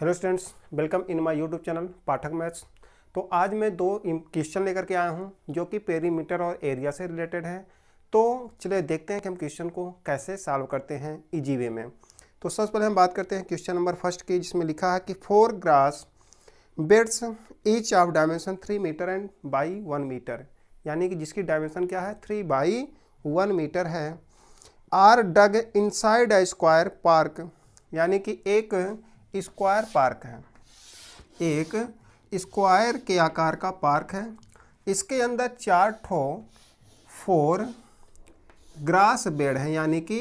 hello students welcome in my YouTube channel Pathak maths तो आज मैं दो क्वेश्चन लेकर के आया हूँ जो कि पेरीमीटर और एरिया से रिलेटेड है तो चलिए देखते हैं कि हम क्वेश्चन को कैसे सॉल्व करते हैं इजी वे में तो सबसे पहले हम बात करते हैं क्वेश्चन नंबर फर्स्ट की जिसमें लिखा है कि four grass beds each of dimension three metre and by one metre यानी कि जिसकी डायमेंशन क्या है थ्री बाई वन मीटर है are dug inside a square park यानी कि एक स्क्वायर पार्क है एक स्क्वायर के आकार का पार्क है इसके अंदर चार ठो फोर ग्रास बेड है यानी कि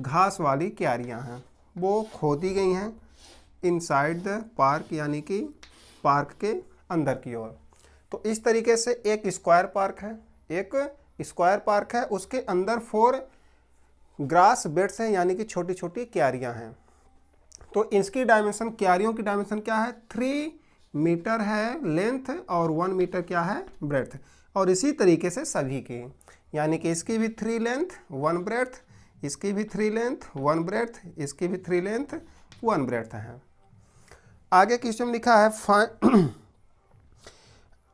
घास वाली क्यारियाँ हैं वो खोदी गई हैं इनसाइड द पार्क यानी कि पार्क के अंदर की ओर तो इस तरीके से एक स्क्वायर पार्क है एक स्क्वायर पार्क है उसके अंदर फोर ग्रास बेड्स हैं यानी कि छोटी छोटी क्यारियाँ हैं तो इसकी डायमेंशन क्यारियों की डायमेंशन क्या है थ्री मीटर है लेंथ और वन मीटर क्या है ब्रेथ और इसी तरीके से सभी की यानी कि इसकी भी थ्री लेंथ वन ब्रेथ इसकी भी थ्री लेंथ वन ब्रेथ इसकी भी थ्री लेंथ वन ब्रेथ है आगे क्वेश्चन लिखा है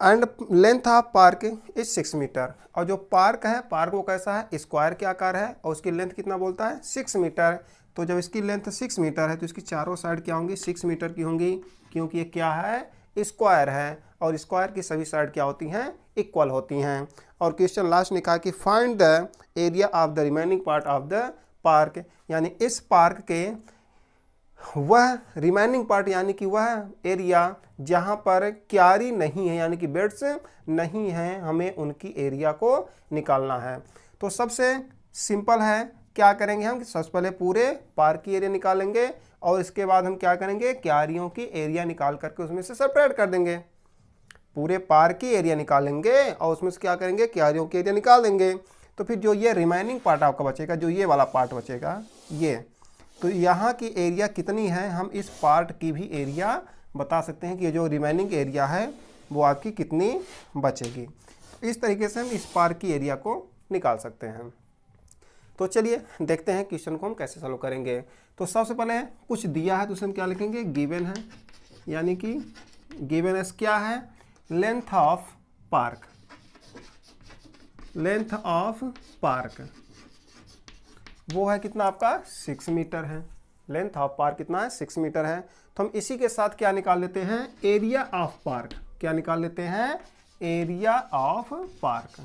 and length of park is six metre और जो पार्क है पार्क वो कैसा है स्क्वायर के आकार है और उसकी लेंथ कितना बोलता है सिक्स मीटर तो जब इसकी लेंथ सिक्स मीटर है तो इसकी चारों साइड क्या होंगी सिक्स मीटर की होंगी क्योंकि ये क्या है स्क्वायर है और स्क्वायर की सभी साइड क्या होती हैं इक्वल होती हैं और क्वेश्चन लास्ट ने कहा कि find the area of the remaining part of the park यानी इस पार्क के वह रिमेनिंग पार्ट यानी कि वह एरिया जहाँ पर क्यारी नहीं है यानी कि बेड्स नहीं हैं हमें उनकी एरिया को निकालना है तो सबसे सिंपल है क्या करेंगे हम सबसे पहले पूरे पार्क की एरिया निकालेंगे और इसके बाद हम क्या करेंगे क्यारियों की एरिया निकाल करके उसमें से सेपरेट कर देंगे पूरे पार्क की एरिया निकालेंगे और उसमें से क्या करेंगे क्यारियों की एरिया निकाल देंगे तो फिर जो ये रिमाइनिंग पार्ट आपका बचेगा जो ये वाला पार्ट बचेगा ये तो यहाँ की एरिया कितनी है हम इस पार्ट की भी एरिया बता सकते हैं कि ये जो रिमेनिंग एरिया है वो आपकी कितनी बचेगी इस तरीके से हम इस पार्ट की एरिया को निकाल सकते हैं तो चलिए देखते हैं क्वेश्चन को हम कैसे सॉल्व करेंगे तो सबसे पहले कुछ दिया है तो उसे हम क्या लिखेंगे गिवन है यानी कि गिवन एस क्या है length of park length of park वो है कितना आपका सिक्स मीटर है लेंथ ऑफ पार्क कितना है सिक्स मीटर है तो हम इसी के साथ क्या निकाल लेते हैं एरिया ऑफ पार्क क्या निकाल लेते हैं एरिया ऑफ पार्क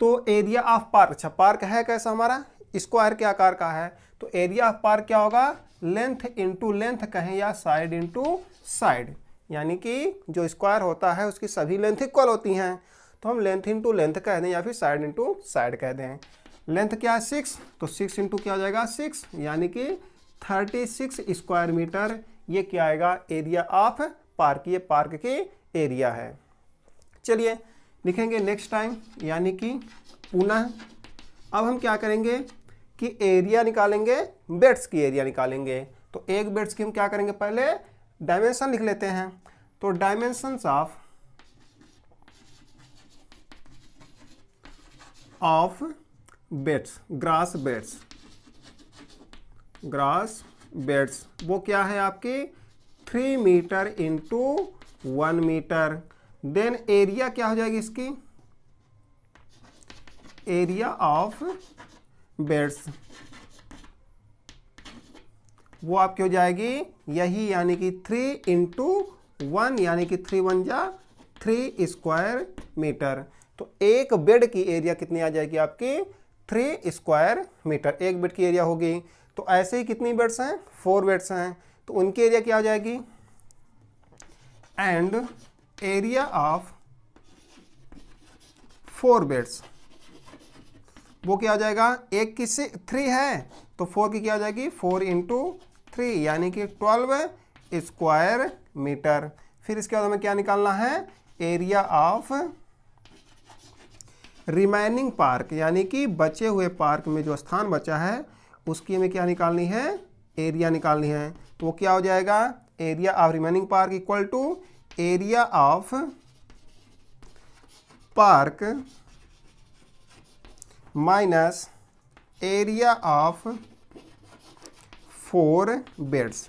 तो एरिया ऑफ पार्क अच्छा पार्क है कैसा हमारा स्क्वायर के आकार का है तो एरिया ऑफ पार्क क्या होगा लेंथ इंटू लेंथ कहें या साइड इंटू साइड यानी कि जो स्क्वायर होता है उसकी सभी लेंथ इक्वल होती हैं तो हम लेंथ इंटू लेंथ कह दें या फिर साइड इंटू साइड कह दें लेंथ क्या है सिक्स तो सिक्स इंटू क्या हो जाएगा सिक्स यानी कि थर्टी सिक्स स्क्वायर मीटर ये क्या आएगा एरिया ऑफ पार्क ये पार्क के एरिया है चलिए लिखेंगे नेक्स्ट टाइम यानी कि पुनः अब हम क्या करेंगे कि एरिया निकालेंगे बेड्स की एरिया निकालेंगे तो एक बेड्स की हम क्या करेंगे पहले डायमेंशन लिख लेते हैं तो dimensions of of beds grass beds grass beds वो क्या है आपके three metre into one metre then area क्या हो जाएगी इसकी एरिया ऑफ बेड्स वो आपकी हो जाएगी यही यानी कि थ्री इंटू वन यानी कि थ्री वन जा थ्री स्क्वायर मीटर तो एक बेड की एरिया कितनी आ जाएगी आपकी थ्री स्क्वायर मीटर एक बेड की एरिया होगी तो ऐसे ही कितनी बेड्स हैं फोर बेड्स हैं तो उनकी एरिया क्या आ जाएगी and area of four beds वो क्या आ जाएगा एक की से थ्री है तो फोर की क्या आ जाएगी फोर इंटू थ्री यानी कि ट्वेल्व स्क्वायर मीटर फिर इसके बाद हमें क्या निकालना है एरिया ऑफ रिमेनिंग पार्क यानी कि बचे हुए पार्क में जो स्थान बचा है उसकी हमें क्या निकालनी है एरिया निकालनी है तो वो क्या हो जाएगा area of remaining park equal to area of park minus area of four beds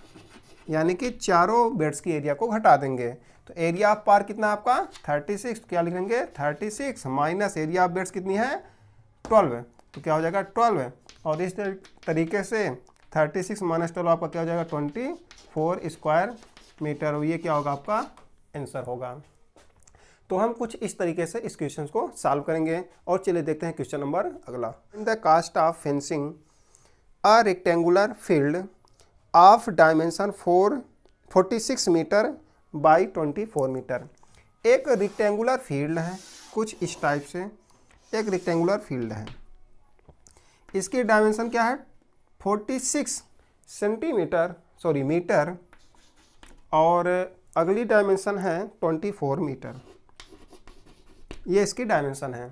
यानी कि चारों बेड्स की एरिया को घटा देंगे तो एरिया ऑफ पार कितना आपका 36 तो क्या लिखेंगे 36 six minus area of beds कितनी है 12 तो क्या हो जाएगा 12 और इस तरीके से 36 सिक्स माइनस ट्वेल्व आपका क्या हो जाएगा 24 स्क्वायर मीटर ये क्या होगा आपका आंसर होगा तो हम कुछ इस तरीके से इस क्वेश्चन को सॉल्व करेंगे और चलिए देखते हैं क्वेश्चन नंबर अगला in the cost of fencing a rectangular field of dimension four forty six metre by twenty four metre एक रिक्टेंगुलर फील्ड है कुछ इस टाइप से एक रिक्टेंगुलर फील्ड है इसकी डायमेंशन क्या है forty six centimetre sorry metre और अगली डायमेंशन है ट्वेंटी फोर मीटर ये इसकी डायमेंशन है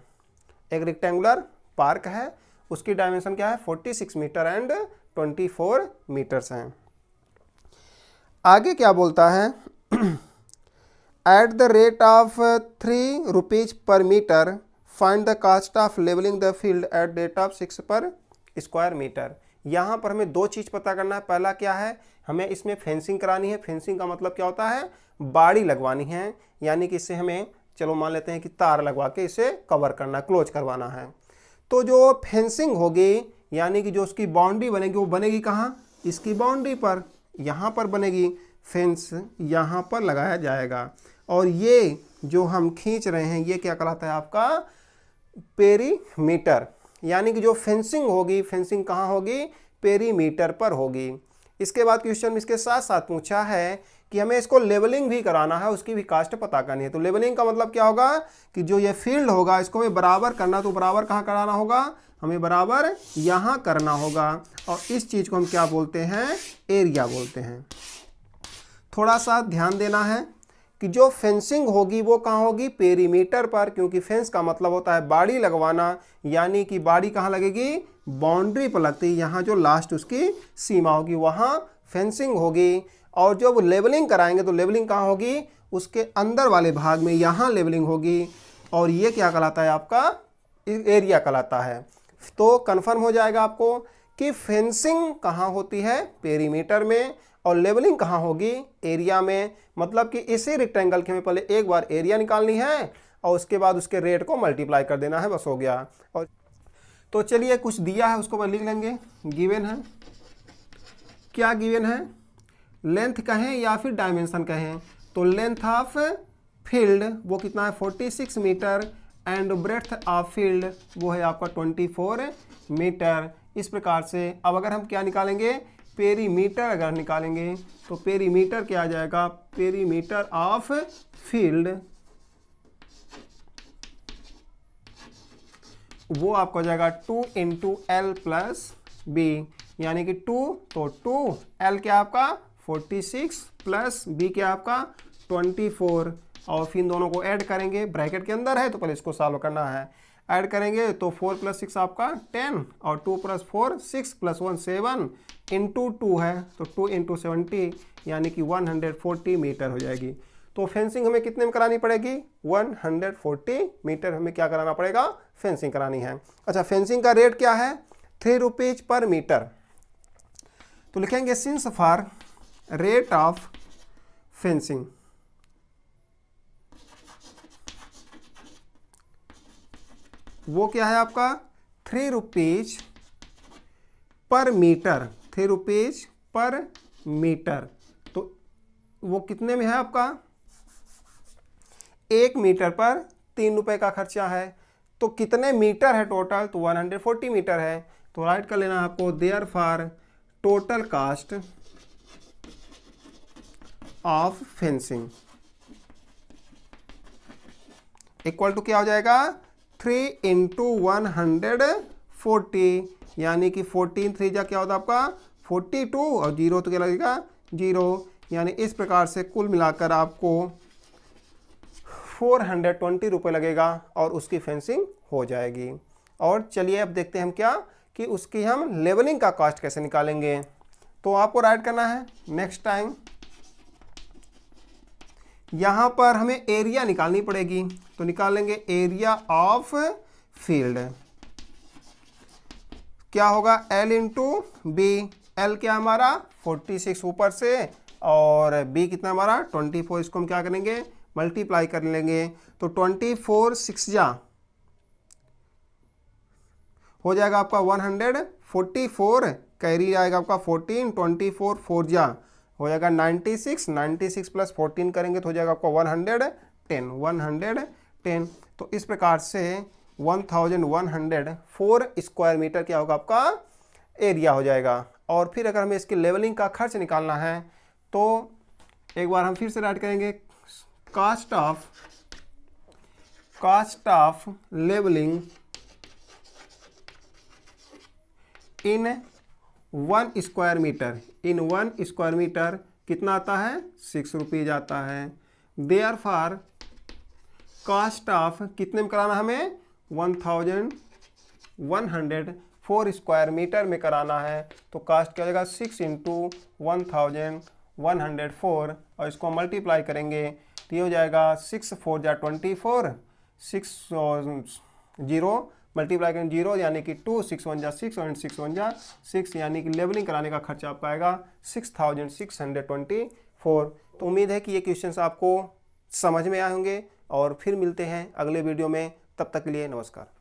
एक रिक्टेंगुलर पार्क है उसकी डायमेंशन क्या है 46 मीटर एंड 24 मीटर्स हैं आगे क्या बोलता है at the rate of three rupees per metre find the cost of levelling the field at rate of six per square metre यहाँ पर हमें दो चीज़ पता करना है पहला क्या है हमें इसमें फेंसिंग करानी है फेंसिंग का मतलब क्या होता है बाड़ी लगवानी है यानी कि इससे हमें चलो मान लेते हैं कि तार लगवा के इसे कवर करना क्लोज करवाना है तो जो फेंसिंग होगी यानी कि जो उसकी बाउंड्री बनेगी वो बनेगी कहाँ इसकी बाउंड्री पर यहाँ पर बनेगी फेंस यहाँ पर लगाया जाएगा और ये जो हम खींच रहे हैं ये क्या कहलाता है आपका पेरीमीटर यानी कि जो फेंसिंग होगी फेंसिंग कहाँ होगी पेरीमीटर पर होगी इसके बाद क्वेश्चन इसके साथ साथ पूछा है कि हमें इसको लेवलिंग भी कराना है उसकी भी कास्ट पता करनी है तो लेवलिंग का मतलब क्या होगा कि जो ये फील्ड होगा इसको हमें बराबर करना तो बराबर कहाँ कराना होगा हमें बराबर यहाँ करना होगा और इस चीज़ को हम क्या बोलते हैं एरिया बोलते हैं थोड़ा सा ध्यान देना है कि जो फेंसिंग होगी वो कहाँ होगी पेरीमीटर पर क्योंकि फेंस का मतलब होता है बाड़ी लगवाना यानी कि बाड़ी कहाँ लगेगी बाउंड्री पर लगती है यहाँ जो लास्ट उसकी सीमा होगी वहाँ फेंसिंग होगी और जो वो लेवलिंग कराएंगे तो लेवलिंग कहाँ होगी उसके अंदर वाले भाग में यहाँ लेवलिंग होगी और ये क्या कहलाता है आपका एरिया कहलाता है तो कन्फर्म हो जाएगा आपको कि फेंसिंग कहाँ होती है पेरीमीटर में और लेवलिंग कहाँ होगी एरिया में मतलब कि इसी रेक्टेंगल के में पहले एक बार एरिया निकालनी है और उसके बाद उसके रेट को मल्टीप्लाई कर देना है बस हो गया और तो चलिए कुछ दिया है उसको लिख लेंगे गिवन है क्या गिवन है लेंथ कहें या फिर डायमेंशन कहें तो लेंथ ऑफ फील्ड वो कितना है 46 metre and breadth of field वो है आपका 24 मीटर इस प्रकार से अब अगर हम क्या निकालेंगे पेरीमीटर अगर निकालेंगे तो पेरीमीटर क्या आ जाएगा पेरीमीटर ऑफ फील्ड वो आपको जाएगा two into L plus B यानी कि टू तो टू एल क्या आपका फोर्टी सिक्स प्लस बी क्या आपका ट्वेंटी फोर और फिर इन दोनों को ऐड करेंगे ब्रैकेट के अंदर है तो पहले इसको सॉल्व करना है ऐड करेंगे तो फोर प्लस सिक्स आपका टेन और two plus four six plus one seven into two है तो टू इंटू सेवेंटी यानी कि वन हंड्रेड फोर्टी मीटर हो जाएगी तो फेंसिंग हमें कितने में करानी पड़ेगी 140 मीटर हमें क्या कराना पड़ेगा फेंसिंग करानी है अच्छा फेंसिंग का रेट क्या है थ्री रुपीज पर मीटर तो लिखेंगे since for rate of fencing वो क्या है आपका three rupees per metre three rupees per metre तो वो कितने में है आपका एक मीटर पर तीन रुपए का खर्चा है तो कितने मीटर है टोटल तो 140 मीटर है तो राइट कर लेना आपको therefore total cost of fencing equal to क्या हो जाएगा three into one hundred forty यानी कि फोर्टीन थ्री जा क्या होता है आपका फोर्टी टू और जीरो तो क्या लगेगा जीरो यानी इस प्रकार से कुल मिलाकर आपको फोर हंड्रेड ट्वेंटी रुपये लगेगा और उसकी फेंसिंग हो जाएगी और चलिए अब देखते हैं हम क्या कि उसकी हम लेवलिंग का कॉस्ट कैसे निकालेंगे तो आपको राइट करना है नेक्स्ट टाइम यहाँ पर हमें एरिया निकालनी पड़ेगी तो निकालेंगे एरिया ऑफ फील्ड क्या होगा एल इंटू बी एल क्या हमारा 46 ऊपर से और बी कितना हमारा 24 इसको हम क्या करेंगे मल्टीप्लाई कर लेंगे तो 24 फोर सिक्स जा हो जाएगा आपका 144 कैरी आएगा आपका 14 24 फोर फोर जा हो जाएगा 96 96 प्लस 14 करेंगे तो हो जाएगा आपका 110 110 टेन तो इस प्रकार से one one thousand hundred four square metre क्या होगा आपका एरिया हो जाएगा और फिर अगर हमें इसकी लेवलिंग का खर्च निकालना है तो एक बार हम फिर से राइट करेंगे cost of cost of levelling in one square metre in one square metre कितना आता है सिक्स रुपीज आता है therefore cost of कितने में कराना हमें one thousand one hundred four square metre में कराना है तो कास्ट क्या हो जाएगा six into one thousand one hundred four और इसको मल्टीप्लाई करेंगे तो ये हो जाएगा सिक्स फोर जा twenty four six zero multiply करें जीरो यानी कि टू सिक्स वन जा सिक्स एंड सिक्स वन जा सिक्स यानी कि लेवलिंग कराने का खर्चा आपका आएगा six thousand six hundred twenty four तो उम्मीद है कि ये क्वेश्चन आपको समझ में आए होंगे और फिर मिलते हैं अगले वीडियो में तब तक के लिए नमस्कार